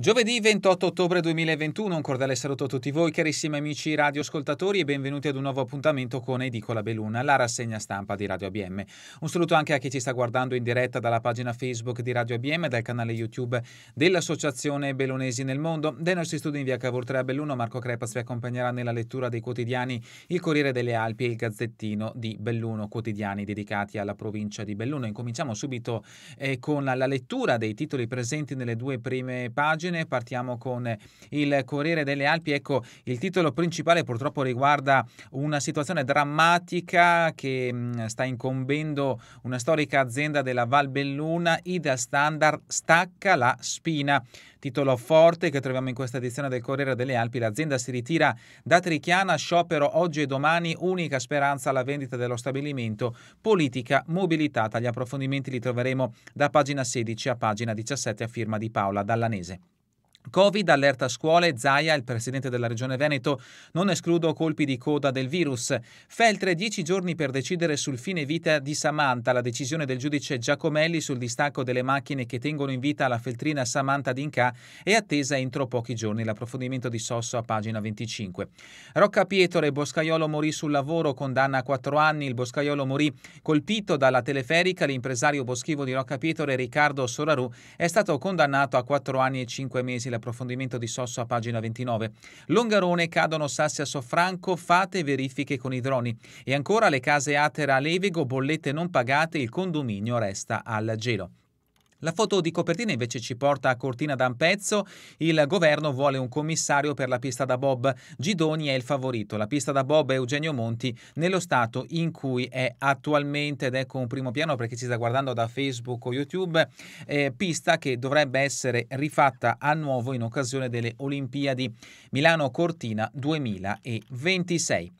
Giovedì 28 ottobre 2021, un cordiale saluto a tutti voi carissimi amici radioascoltatori e benvenuti ad un nuovo appuntamento con Edicola Beluna, la rassegna stampa di Radio ABM. Un saluto anche a chi ci sta guardando in diretta dalla pagina Facebook di Radio ABM, dal canale YouTube dell'Associazione Belonesi nel Mondo, dai nostri studi in via Cavour 3 a Belluno, Marco Crepas vi accompagnerà nella lettura dei quotidiani Il Corriere delle Alpi e Il Gazzettino di Belluno, quotidiani dedicati alla provincia di Belluno. Incominciamo subito eh, con la lettura dei titoli presenti nelle due prime pagine pagine, partiamo con il Corriere delle Alpi. Ecco, il titolo principale purtroppo riguarda una situazione drammatica che sta incombendo una storica azienda della Val Belluna, Ida Standard stacca la spina. Titolo forte che troviamo in questa edizione del Corriere delle Alpi. L'azienda si ritira da Trichiana, sciopero oggi e domani, unica speranza alla vendita dello stabilimento, politica mobilitata. Gli approfondimenti li troveremo da pagina 16 a pagina 17 a firma di Paola Dallanese. Covid allerta scuole, Zaia, il presidente della regione Veneto, non escludo colpi di coda del virus. Feltre, dieci giorni per decidere sul fine vita di Samantha, la decisione del giudice Giacomelli sul distacco delle macchine che tengono in vita la feltrina Samantha D'Inca è attesa entro pochi giorni. L'approfondimento di Sosso a pagina 25. Rocca Pietore, Boscaiolo morì sul lavoro, condanna a quattro anni. Il Boscaiolo morì colpito dalla teleferica. L'impresario boschivo di Rocca Pietore, Riccardo Soraru, è stato condannato a quattro anni e cinque mesi l'approfondimento di Sosso a pagina 29. Longarone cadono sassi a Soffranco, fate verifiche con i droni. E ancora le case Atera a Levego, bollette non pagate, il condominio resta al gelo. La foto di copertina invece ci porta a Cortina da un pezzo. Il governo vuole un commissario per la pista da bob. Gidoni è il favorito. La pista da bob è Eugenio Monti nello stato in cui è attualmente ed ecco un primo piano perché ci sta guardando da Facebook o YouTube. Eh, pista che dovrebbe essere rifatta a nuovo in occasione delle Olimpiadi Milano-Cortina 2026.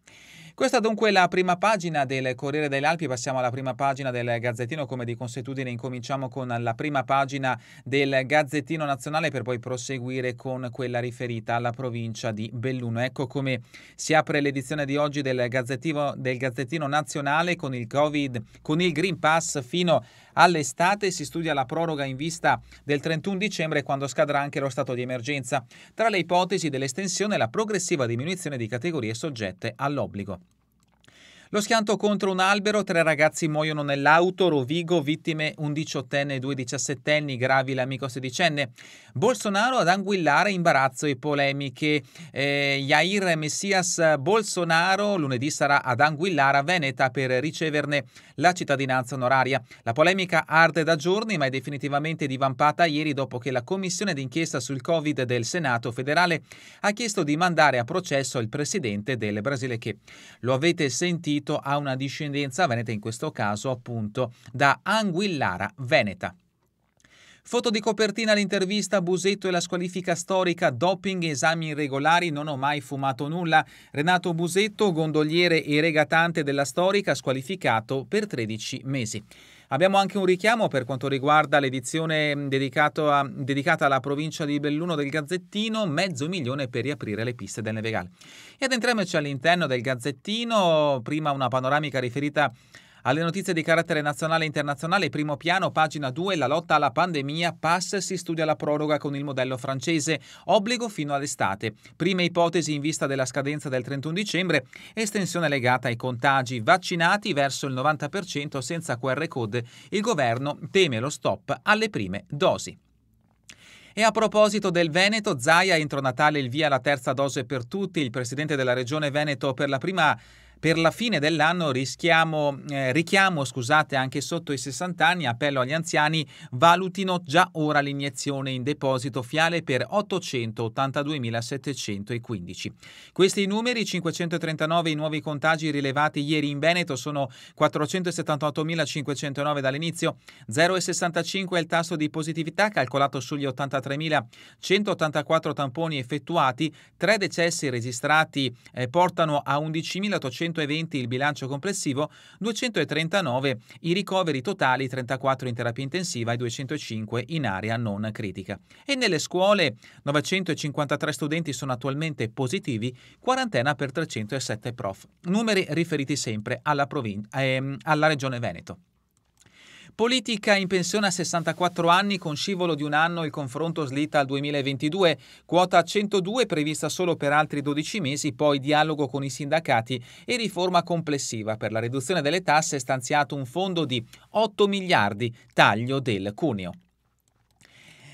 Questa dunque è la prima pagina del Corriere delle Alpi, passiamo alla prima pagina del Gazzettino, come di consuetudine incominciamo con la prima pagina del Gazzettino Nazionale per poi proseguire con quella riferita alla provincia di Belluno. Ecco come si apre l'edizione di oggi del, del Gazzettino Nazionale con il Covid, con il Green Pass fino all'estate, si studia la proroga in vista del 31 dicembre quando scadrà anche lo stato di emergenza. Tra le ipotesi dell'estensione la progressiva diminuzione di categorie soggette all'obbligo. Lo schianto contro un albero, tre ragazzi muoiono nell'auto, Rovigo, vittime un diciottenne e due diciassettenni, gravi l'amico sedicenne. Bolsonaro ad anguillare imbarazzo e polemiche. Eh, Jair Messias Bolsonaro lunedì sarà ad Anguillara, Veneta, per riceverne la cittadinanza onoraria. La polemica arde da giorni, ma è definitivamente divampata ieri dopo che la commissione d'inchiesta sul Covid del Senato federale ha chiesto di mandare a processo il presidente del Brasile che lo avete sentito attribuito a una discendenza veneta, in questo caso appunto da Anguillara Veneta. Foto di copertina all'intervista Busetto e la squalifica storica, doping, esami irregolari, non ho mai fumato nulla. Renato Busetto, gondoliere e regatante della storica, squalificato per 13 mesi. Abbiamo anche un richiamo per quanto riguarda l'edizione dedicata, alla provincia di Belluno del Gazzettino, mezzo milione per riaprire le piste del Nevegale. E addentriamoci all'interno del Gazzettino, prima una panoramica riferita alle notizie di carattere nazionale e internazionale, primo piano, pagina 2, la lotta alla pandemia, pass si studia la proroga con il modello francese, obbligo fino all'estate. Prime ipotesi in vista della scadenza del 31 dicembre, estensione legata ai contagi, vaccinati verso il 90% senza QR code. Il governo teme lo stop alle prime dosi. E a proposito del Veneto, Zaia entro Natale il via alla terza dose per tutti. Il presidente della regione Veneto per la prima per la fine dell'anno eh, richiamo scusate, anche sotto i 60 anni, appello agli anziani, valutino già ora l'iniezione in deposito fiale per 882.715. Questi numeri, 539 i nuovi contagi rilevati ieri in Veneto, sono 478.509 dall'inizio, 0,65 è il tasso di positività calcolato sugli 83.184 tamponi effettuati, tre decessi registrati eh, portano a 11.800 220 il bilancio complessivo, 239 i ricoveri totali, 34 in terapia intensiva e 205 in area non critica. E nelle scuole 953 studenti sono attualmente positivi, quarantena per 307 prof. Numeri riferiti sempre alla, provin- ehm, alla regione Veneto. Politica in pensione a 64 anni con scivolo di un anno il confronto slitta al 2022, quota 102 prevista solo per altri 12 mesi, poi dialogo con i sindacati e riforma complessiva per la riduzione delle tasse è stanziato un fondo di 8 miliardi, taglio del cuneo.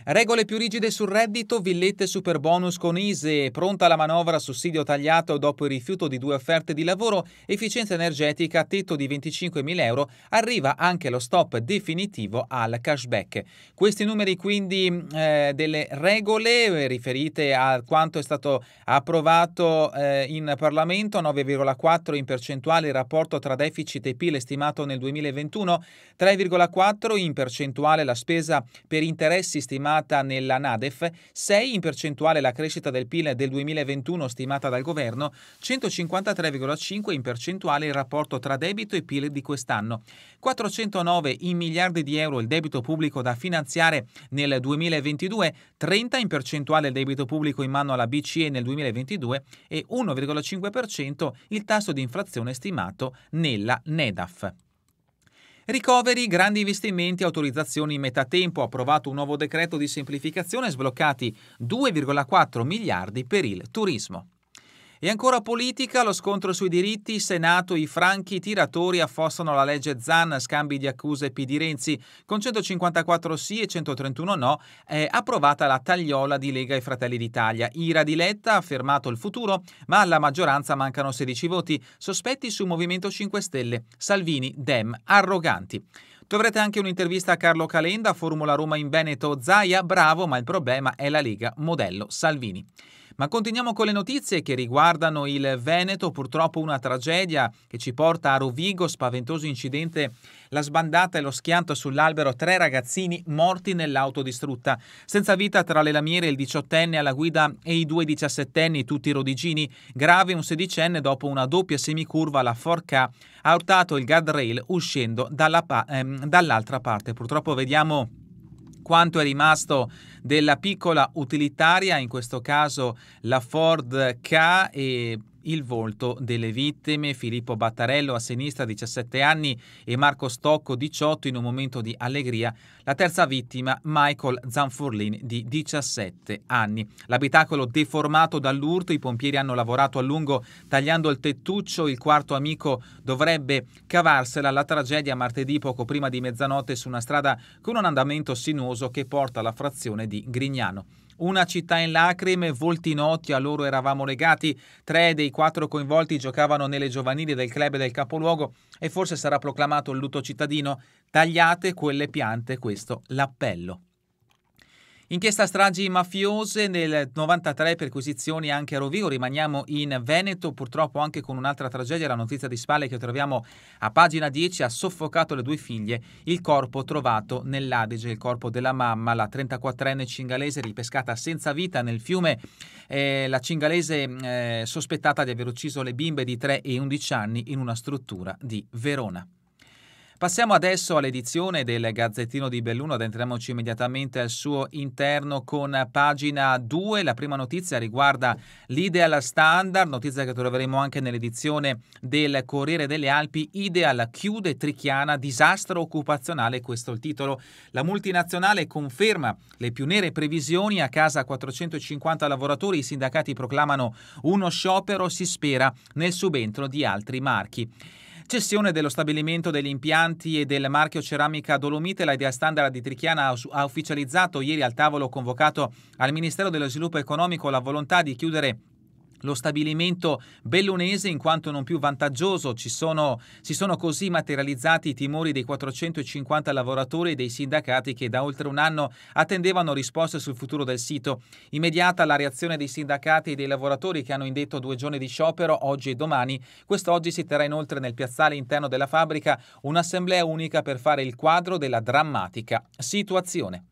Regole più rigide sul reddito, villette super bonus con ISE, pronta la manovra sussidio tagliato dopo il rifiuto di due offerte di lavoro, efficienza energetica tetto di 25.000 euro, arriva anche lo stop definitivo al cashback. Questi numeri quindi eh, delle regole riferite a quanto è stato approvato eh, in Parlamento, 9,4 in percentuale il rapporto tra deficit e PIL stimato nel 2021, 3,4 in percentuale la spesa per interessi stimati stimata nella NADEF, 6 in percentuale la crescita del PIL del 2021 stimata dal governo, 153,5 in percentuale il rapporto tra debito e PIL di quest'anno, 409 in miliardi di euro il debito pubblico da finanziare nel 2022, 30 in percentuale il debito pubblico in mano alla BCE nel 2022 e 1,5% il tasso di inflazione stimato nella NEDAF. Ricoveri, grandi investimenti, autorizzazioni in metà tempo, approvato un nuovo decreto di semplificazione, sbloccati 2,4 miliardi per il turismo. E ancora politica, lo scontro sui diritti, Senato, i franchi tiratori affossano la legge Zan, scambi di accuse PD Renzi, con 154 sì e 131 no, è approvata la tagliola di Lega e Fratelli d'Italia. Ira di Letta ha affermato il futuro, ma alla maggioranza mancano 16 voti, sospetti su Movimento 5 Stelle, Salvini, Dem, arroganti. Dovrete anche un'intervista a Carlo Calenda, Formula Roma in Veneto, Zaia, bravo, ma il problema è la Lega, modello Salvini. Ma continuiamo con le notizie che riguardano il Veneto, purtroppo una tragedia che ci porta a Rovigo, spaventoso incidente, la sbandata e lo schianto sull'albero, tre ragazzini morti nell'auto distrutta. Senza vita tra le lamiere il diciottenne alla guida e i due diciassettenni, tutti rodigini, grave un sedicenne dopo una doppia semicurva alla Forca ha urtato il guardrail uscendo dalla pa- ehm, dall'altra parte. Purtroppo vediamo quanto è rimasto della piccola utilitaria, in questo caso la Ford K e il volto delle vittime. Filippo Battarello a sinistra, 17 anni, e Marco Stocco, 18, in un momento di allegria. La terza vittima, Michael Zanfurlin, di 17 anni. L'abitacolo deformato dall'urto, i pompieri hanno lavorato a lungo tagliando il tettuccio, il quarto amico dovrebbe cavarsela. La tragedia martedì poco prima di mezzanotte su una strada con un andamento sinuoso che porta alla frazione di Grignano. Una città in lacrime, volti noti a loro eravamo legati. Tre dei quattro coinvolti giocavano nelle giovanili del club del capoluogo e forse sarà proclamato il lutto cittadino. Tagliate quelle piante, questo l'appello. Inchiesta stragi mafiose nel 93 perquisizioni anche a Rovigo, rimaniamo in Veneto, purtroppo anche con un'altra tragedia, la notizia di Spalle che troviamo a pagina 10 ha soffocato le due figlie, il corpo trovato nell'Adige, il corpo della mamma, la 34enne cingalese ripescata senza vita nel fiume, eh, la cingalese eh, sospettata di aver ucciso le bimbe di 3 e 11 anni in una struttura di Verona. Passiamo adesso all'edizione del Gazzettino di Belluno ed immediatamente al suo interno con pagina 2. La prima notizia riguarda l'Ideal Standard, notizia che troveremo anche nell'edizione del Corriere delle Alpi. Ideal chiude Trichiana, disastro occupazionale, questo è il titolo. La multinazionale conferma le più nere previsioni, a casa 450 lavoratori, i sindacati proclamano uno sciopero, si spera nel subentro di altri marchi. Cessione dello stabilimento degli impianti e del marchio ceramica Dolomite, l'idea standard di Trichiana ha ufficializzato ieri al tavolo convocato al Ministero dello Sviluppo Economico la volontà di chiudere lo stabilimento bellunese in quanto non più vantaggioso. Sono, si sono così materializzati i timori dei 450 lavoratori e dei sindacati che da oltre un anno attendevano risposte sul futuro del sito. Immediata la reazione dei sindacati e dei lavoratori che hanno indetto due giorni di sciopero oggi e domani. Quest'oggi si terrà inoltre nel piazzale interno della fabbrica un'assemblea unica per fare il quadro della drammatica situazione.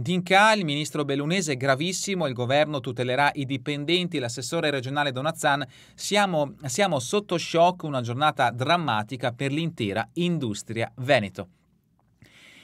D'Inca, il ministro bellunese, gravissimo, il governo tutelerà i dipendenti, l'assessore regionale Donazzan, siamo, siamo sotto shock, una giornata drammatica per l'intera industria Veneto.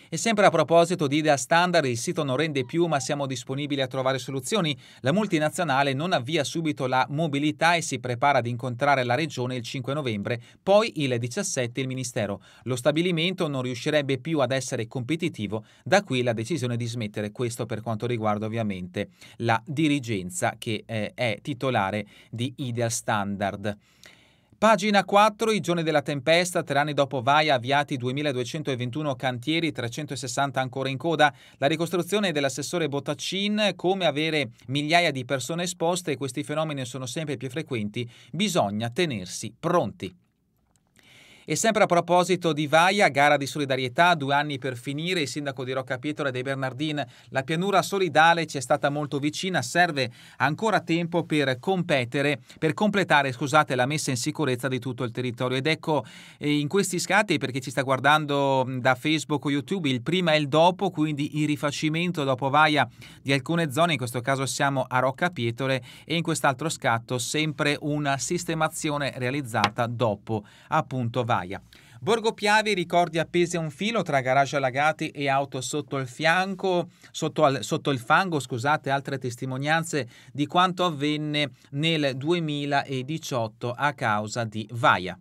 E sempre a proposito di idea standard, il sito non rende più, ma siamo disponibili a trovare soluzioni. La multinazionale non avvia subito la mobilità e si prepara ad incontrare la regione il 5 novembre, poi il 17 il ministero. Lo stabilimento non riuscirebbe più ad essere competitivo, da qui la decisione di smettere questo per quanto riguarda ovviamente la dirigenza che eh, è titolare di Ideal Standard. Pagina 4, i giorni della tempesta, tre anni dopo Vaia, avviati 2221 cantieri, 360 ancora in coda, la ricostruzione dell'assessore Bottaccin, come avere migliaia di persone esposte, questi fenomeni sono sempre più frequenti, bisogna tenersi pronti. E sempre a proposito di Vaia, gara di solidarietà, due anni per finire, il sindaco di Rocca Pietro e dei Bernardin, la pianura solidale ci è stata molto vicina, serve ancora tempo per competere, per completare, scusate, la messa in sicurezza di tutto il territorio. Ed ecco eh, in questi scatti, perché ci sta guardando mm, da Facebook o YouTube, il prima e il dopo, quindi il rifacimento dopo Vaia di alcune zone, in questo caso siamo a Rocca Roccapietole e in quest'altro scatto sempre una sistemazione realizzata dopo appunto Vaia. Vaia. Borgo Piavi, ricordi appesi a un filo tra garage allagati e auto sotto il fianco, sotto, al, sotto il fango, scusate, altre testimonianze di quanto avvenne nel 2018 a causa di Vaia.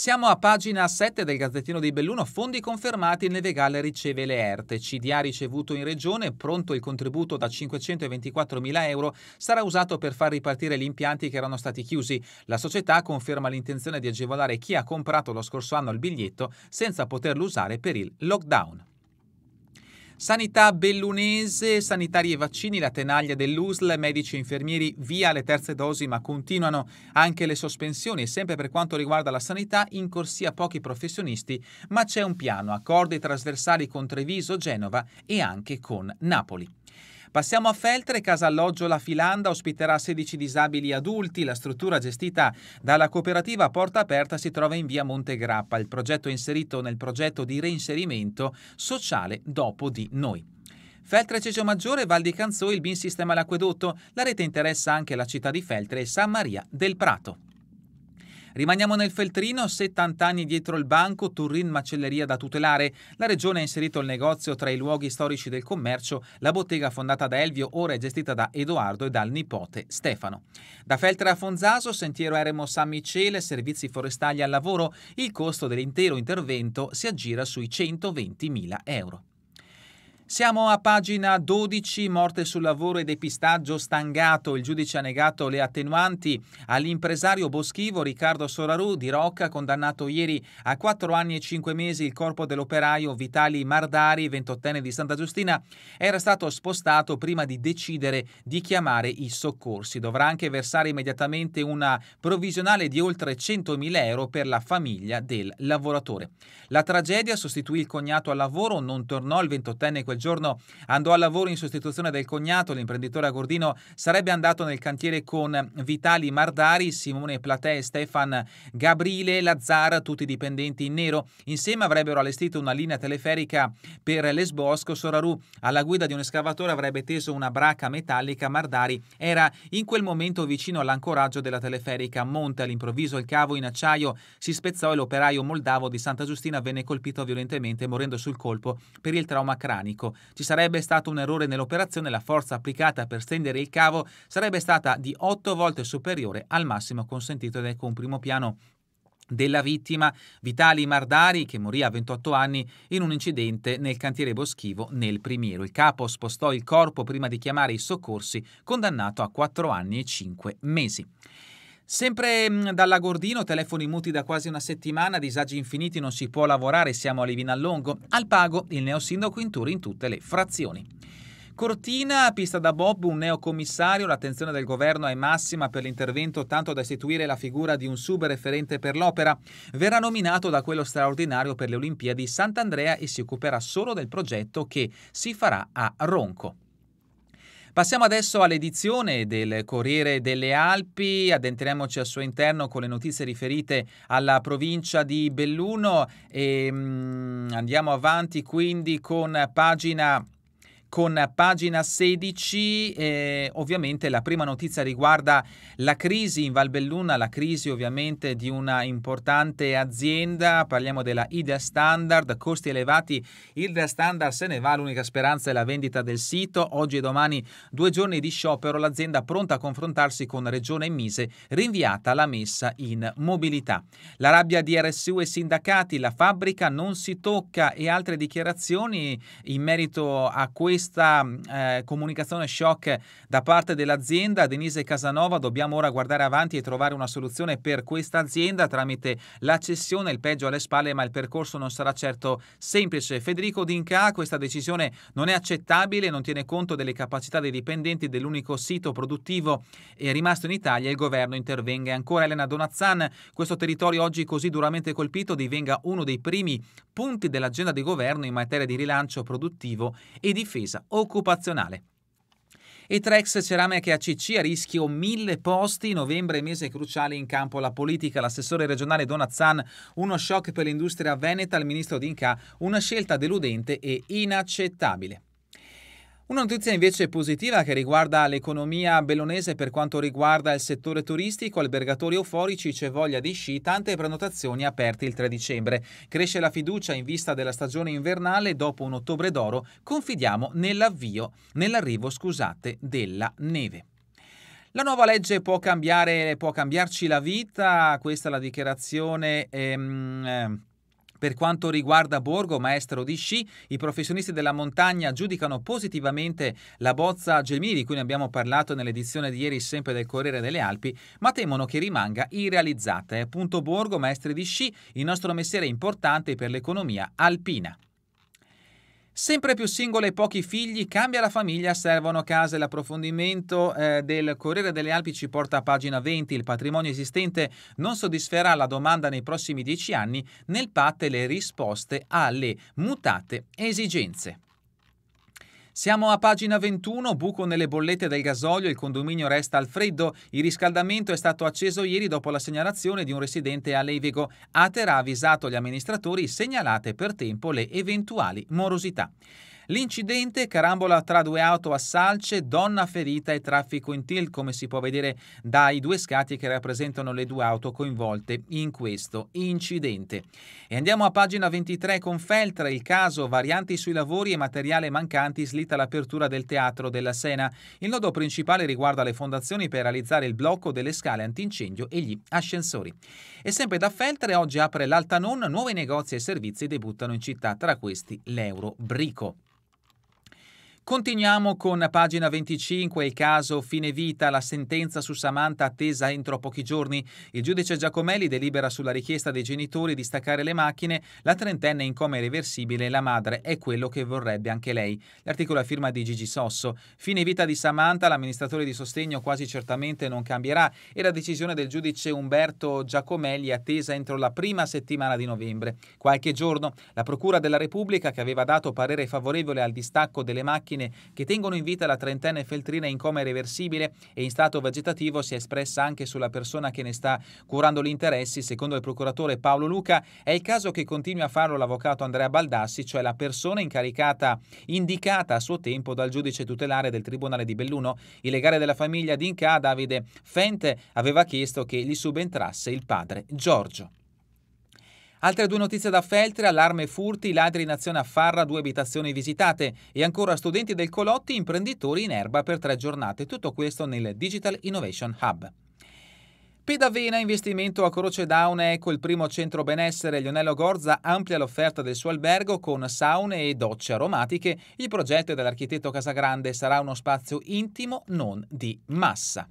Siamo a pagina 7 del Gazzettino di Belluno, fondi confermati, il Nevegale riceve le ERTE. CDA ricevuto in regione, pronto il contributo da 524 mila euro, sarà usato per far ripartire gli impianti che erano stati chiusi. La società conferma l'intenzione di agevolare chi ha comprato lo scorso anno il biglietto senza poterlo usare per il lockdown. Sanità bellunese, sanitari e vaccini, la tenaglia dell'USL, medici e infermieri via le terze dosi ma continuano anche le sospensioni e sempre per quanto riguarda la sanità in corsia pochi professionisti ma c'è un piano, accordi trasversali con Treviso, Genova e anche con Napoli. Passiamo a Feltre, casa alloggio La Filanda ospiterà 16 disabili adulti. La struttura gestita dalla cooperativa Porta Aperta si trova in via Montegrappa. Il progetto è inserito nel progetto di reinserimento sociale dopo di noi. Feltre Cecio Maggiore, Val di Canzò, il BIN sistema l'acquedotto. La rete interessa anche la città di Feltre e San Maria del Prato. Rimaniamo nel feltrino, 70 anni dietro il banco, Turin macelleria da tutelare. La regione ha inserito il negozio tra i luoghi storici del commercio, la bottega fondata da Elvio ora è gestita da Edoardo e dal nipote Stefano. Da Feltre a Fonzaso, sentiero Eremo San Michele, servizi forestali al lavoro, il costo dell'intero intervento si aggira sui 120.000 euro. Siamo a pagina 12, morte sul lavoro e depistaggio stangato. Il giudice ha negato le attenuanti all'impresario boschivo Riccardo Sorarù di Rocca, condannato ieri a 4 anni e 5 mesi. Il corpo dell'operaio Vitali Mardari, 28enne di Santa Giustina, era stato spostato prima di decidere di chiamare i soccorsi. Dovrà anche versare immediatamente una provvisionale di oltre 100.000 euro per la famiglia del lavoratore. La tragedia sostituì il cognato al lavoro, non tornò il 28enne quel giorno andò al lavoro in sostituzione del cognato, l'imprenditore Agordino sarebbe andato nel cantiere con Vitali Mardari, Simone Platè, Stefan Gabriele, Lazzara, tutti dipendenti in nero. Insieme avrebbero allestito una linea teleferica per l'esbosco. Soraru, alla guida di un escavatore, avrebbe teso una braca metallica. Mardari era in quel momento vicino all'ancoraggio della teleferica. a Monte all'improvviso il cavo in acciaio si spezzò e l'operaio moldavo di Santa Giustina venne colpito violentemente, morendo sul colpo per il trauma cranico. Ci sarebbe stato un errore nell'operazione la forza applicata per stendere il cavo sarebbe stata di 8 volte superiore al massimo consentito ed ecco un primo piano della vittima Vitali Mardari che morì a 28 anni in un incidente nel cantiere boschivo nel Primiero. Il capo spostò il corpo prima di chiamare i soccorsi, condannato a 4 anni e 5 mesi. Sempre mm, dall'Agordino, telefoni muti da quasi una settimana, disagi infiniti, non si può lavorare, siamo a Livinallongo. Al pago, il neosindaco in tour in tutte le frazioni. Cortina, pista da Bob, un neocommissario, l'attenzione del governo è massima per l'intervento tanto da istituire la figura di un subreferente per l'opera. Verrà nominato da quello straordinario per le Olimpiadi Sant'Andrea e si occuperà solo del progetto che si farà a Ronco. Passiamo adesso all'edizione del Corriere delle Alpi, addentriamoci al suo interno con le notizie riferite alla provincia di Belluno e mm, andiamo avanti quindi con pagina con pagina 16. Eh, ovviamente la prima notizia riguarda la crisi in Valbelluna, la crisi ovviamente di una importante azienda, parliamo della IDEA Standard, costi elevati, IDEA Standard se ne va, l'unica speranza è la vendita del sito, oggi e domani due giorni di sciopero, l'azienda pronta a confrontarsi con Regione e Mise, rinviata la messa in mobilità. La rabbia di RSU e sindacati, la fabbrica non si tocca e altre dichiarazioni in merito a questo questa eh, comunicazione shock da parte dell'azienda. Denise Casanova, dobbiamo ora guardare avanti e trovare una soluzione per questa azienda tramite la cessione, il peggio alle spalle, ma il percorso non sarà certo semplice. Federico D'Inca, questa decisione non è accettabile, non tiene conto delle capacità dei dipendenti dell'unico sito produttivo rimasto in Italia, il governo intervenga. Ancora Elena Donazzan, questo territorio oggi così duramente colpito divenga uno dei primi punti dell'agenda di governo in materia di rilancio produttivo e difesa impresa occupazionale. E Trex Ceramiche ACC a rischio mille posti, novembre mese cruciale in campo la politica, l'assessore regionale Donazzan, uno shock per l'industria veneta, il ministro D'Inca, una scelta deludente e inaccettabile. Una notizia invece positiva che riguarda l'economia bellonese per quanto riguarda il settore turistico, albergatori euforici, c'è voglia di sci, tante prenotazioni aperte il 3 dicembre. Cresce la fiducia in vista della stagione invernale dopo un ottobre d'oro, confidiamo nell'avvio, nell'arrivo, scusate, della neve. La nuova legge può cambiare, può cambiarci la vita, questa è la dichiarazione... Ehm, eh, per quanto riguarda Borgo, maestro di sci, i professionisti della montagna giudicano positivamente la bozza Gelmini di cui ne abbiamo parlato nell'edizione di ieri sempre del Corriere delle Alpi, ma temono che rimanga irrealizzata. E appunto Borgo, maestri di sci, il nostro messiere importante per l'economia alpina. Sempre più singola e pochi figli, cambia la famiglia, servono case. L'approfondimento eh, del Corriere delle Alpi ci porta a pagina 20. Il patrimonio esistente non soddisferà la domanda nei prossimi dieci anni. Nel PAT le risposte alle mutate esigenze. Siamo a pagina 21, buco nelle bollette del gasolio, il condominio resta al freddo, il riscaldamento è stato acceso ieri dopo la segnalazione di un residente a Levigo. Ater ha avvisato gli amministratori segnalate per tempo le eventuali morosità. L'incidente, carambola tra due auto a Salce, donna ferita e traffico in tilt, come si può vedere dai due scatti che rappresentano le due auto coinvolte in questo incidente. E andiamo a pagina 23 con Feltre, il caso varianti sui lavori e materiale mancanti slitta l'apertura del teatro della Sena. Il nodo principale riguarda le fondazioni per realizzare il blocco delle scale antincendio e gli ascensori. E sempre da Feltre oggi apre l'Altanon, nuovi negozi e servizi debuttano in città, tra questi l'Eurobrico. Continuiamo con pagina 25, il caso fine vita, la sentenza su Samantha attesa entro pochi giorni. Il giudice Giacomelli delibera sulla richiesta dei genitori di staccare le macchine, la trentenne in coma irreversibile la madre è quello che vorrebbe anche lei. L'articolo a firma di Gigi Sosso. Fine vita di Samantha, l'amministratore di sostegno quasi certamente non cambierà e la decisione del giudice Umberto Giacomelli è attesa entro la prima settimana di novembre. Qualche giorno la Procura della Repubblica, che aveva dato parere favorevole al distacco delle macchine vitamine che tengono in vita la trentenne feltrina in coma irreversibile e in stato vegetativo si è espressa anche sulla persona che ne sta curando gli interessi. Secondo il procuratore Paolo Luca è il caso che continui a farlo l'avvocato Andrea Baldassi, cioè la persona incaricata, indicata a suo tempo dal giudice tutelare del Tribunale di Belluno. Il legale della famiglia Dinca, Davide Fente, aveva chiesto che gli subentrasse il padre Giorgio. Altre due notizie da Feltre, allarme furti, ladri in azione a Farra, due abitazioni visitate e ancora studenti del Colotti, imprenditori in erba per tre giornate. Tutto questo nel Digital Innovation Hub. Pedavena investimento a Croce Down, ecco il primo centro benessere. Lionello Gorza amplia l'offerta del suo albergo con saune e docce aromatiche. Il progetto dell'architetto Casagrande sarà uno spazio intimo, non di massa.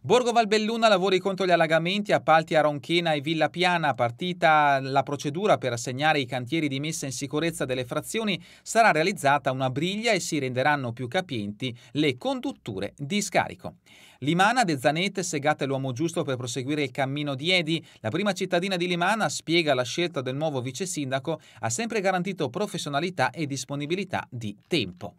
Borgo Valbelluna lavori contro gli allagamenti, appalti a Ronchena e Villa Piana, partita la procedura per assegnare i cantieri di messa in sicurezza delle frazioni, sarà realizzata una briglia e si renderanno più capienti le condutture di scarico. Limana, De Zanette, Segate l'uomo giusto per proseguire il cammino di Edi, la prima cittadina di Limana spiega la scelta del nuovo vice sindaco, ha sempre garantito professionalità e disponibilità di tempo.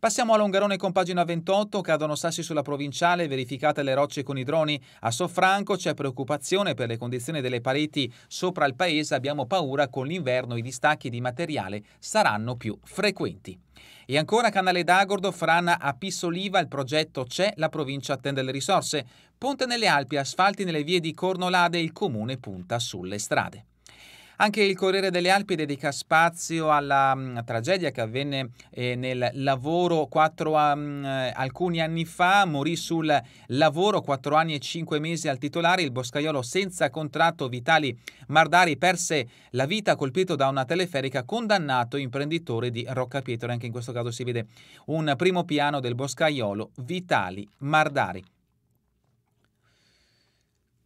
Passiamo all'Ongarone con pagina 28, cadono sassi sulla provinciale, verificate le rocce con i droni. A Sofranco c'è preoccupazione per le condizioni delle pareti sopra il paese, abbiamo paura con l'inverno i distacchi di materiale saranno più frequenti. E ancora Canale d'Agordo, Frana a Pissoliva, il progetto c'è, la provincia attende le risorse. Ponte nelle Alpi, asfalti nelle vie di Cornolade, il comune punta sulle strade. Anche il Corriere delle Alpi dedica spazio alla mh, mm, tragedia che avvenne eh, nel lavoro quattro, mh, eh, alcuni anni fa, morì sul lavoro 4 anni e 5 mesi al titolare, il boscaiolo senza contratto Vitali Mardari perse la vita colpito da una teleferica condannato imprenditore di Rocca Pietro. anche in questo caso si vede un primo piano del boscaiolo Vitali Mardari.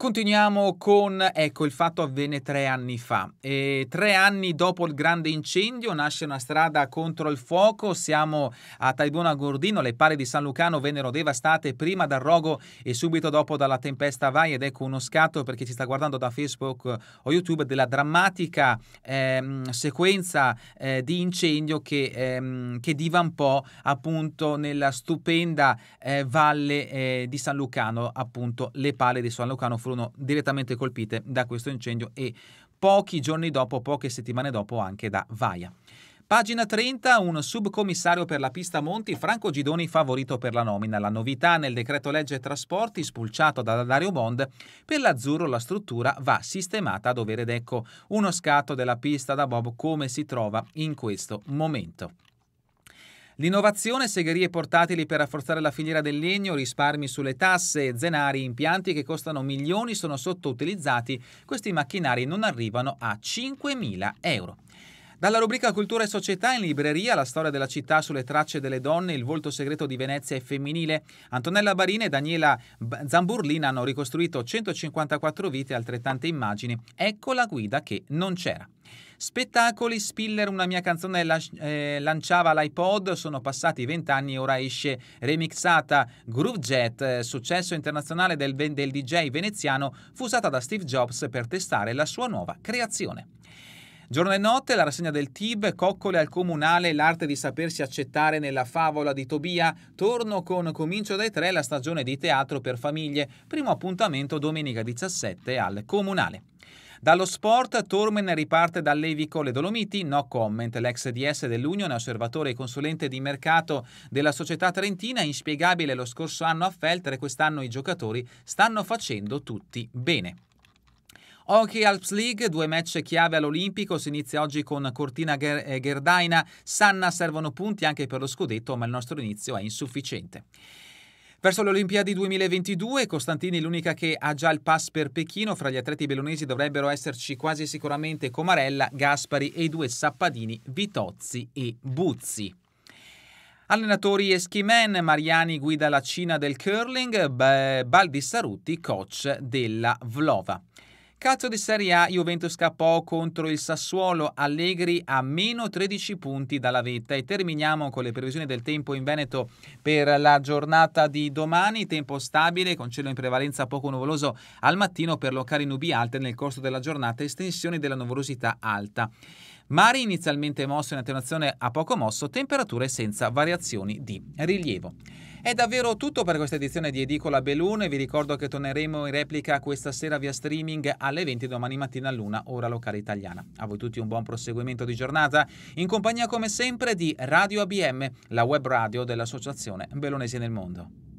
Continuiamo con, ecco, il fatto avvenne tre anni fa. E tre anni dopo il grande incendio nasce una strada contro il fuoco, siamo a Taidona Gordino, le pare di San Lucano vennero devastate prima dal rogo e subito dopo dalla tempesta Vai ed ecco uno scatto per chi ci sta guardando da Facebook o YouTube della drammatica ehm, sequenza eh, di incendio che, ehm, che divampò appunto nella stupenda eh, valle eh, di San Lucano, appunto le pale di San Lucano furono furono direttamente colpite da questo incendio e pochi giorni dopo, poche settimane dopo anche da Vaia. Pagina 30, un subcommissario per la pista Monti, Franco Gidoni favorito per la nomina. La novità nel decreto legge trasporti spulciato da Dario Bond, per l'azzurro la struttura va sistemata a dovere ed ecco uno scatto della pista da Bob come si trova in questo momento. L'innovazione, segherie portatili per rafforzare la filiera del legno, risparmi sulle tasse, zenari, impianti che costano milioni sono sottoutilizzati, questi macchinari non arrivano a 5.000 euro. Dalla rubrica Cultura e Società in libreria la storia della città sulle tracce delle donne, il volto segreto di Venezia è femminile. Antonella Barine e Daniela Zamburlina hanno ricostruito 154 vite e altrettante immagini. Ecco la guida che non c'era. Spettacoli, Spiller, una mia canzone eh, lanciava l'iPod, sono passati vent'anni, ora esce remixata Groove Jet, eh, successo internazionale del, del DJ veneziano, fu usata da Steve Jobs per testare la sua nuova creazione. Giorno e notte, la rassegna del TIB, coccole al comunale, l'arte di sapersi accettare nella favola di Tobia, torno con Comincio dai tre la stagione di teatro per famiglie, primo appuntamento domenica 17 al comunale. Dallo sport, Tormen riparte dal Levi le Dolomiti, no comment. L'ex DS dell'Unione, osservatore e consulente di mercato della società trentina, inspiegabile lo scorso anno a Feltre, quest'anno i giocatori stanno facendo tutti bene. Hockey Alps League, due match chiave all'Olimpico, si inizia oggi con Cortina Ger- eh, Gerdaina, Sanna servono punti anche per lo scudetto, ma il nostro inizio è insufficiente. Verso le Olimpiadi 2022, Costantini è l'unica che ha già il pass per Pechino. Fra gli atleti bellonesi dovrebbero esserci quasi sicuramente Comarella, Gaspari e i due Sappadini, Vitozzi e Buzzi. Allenatori eschimen, Mariani guida la Cina del curling, Baldi Saruti coach della Vlova. Calcio di Serie A, Juventus KO contro il Sassuolo, Allegri a meno 13 punti dalla vetta e terminiamo con le previsioni del tempo in Veneto per la giornata di domani, tempo stabile con cielo in prevalenza poco nuvoloso al mattino per locali nubi alte nel corso della giornata, estensione della nuvolosità alta. Mari inizialmente mosso in attenuazione a poco mosso, temperature senza variazioni di rilievo. È davvero tutto per questa edizione di Edicola Belune. Vi ricordo che torneremo in replica questa sera via streaming alle 20 domani mattina luna, ora locale italiana. A voi tutti un buon proseguimento di giornata, in compagnia come sempre di Radio ABM, la web radio dell'Associazione Belonesi nel Mondo.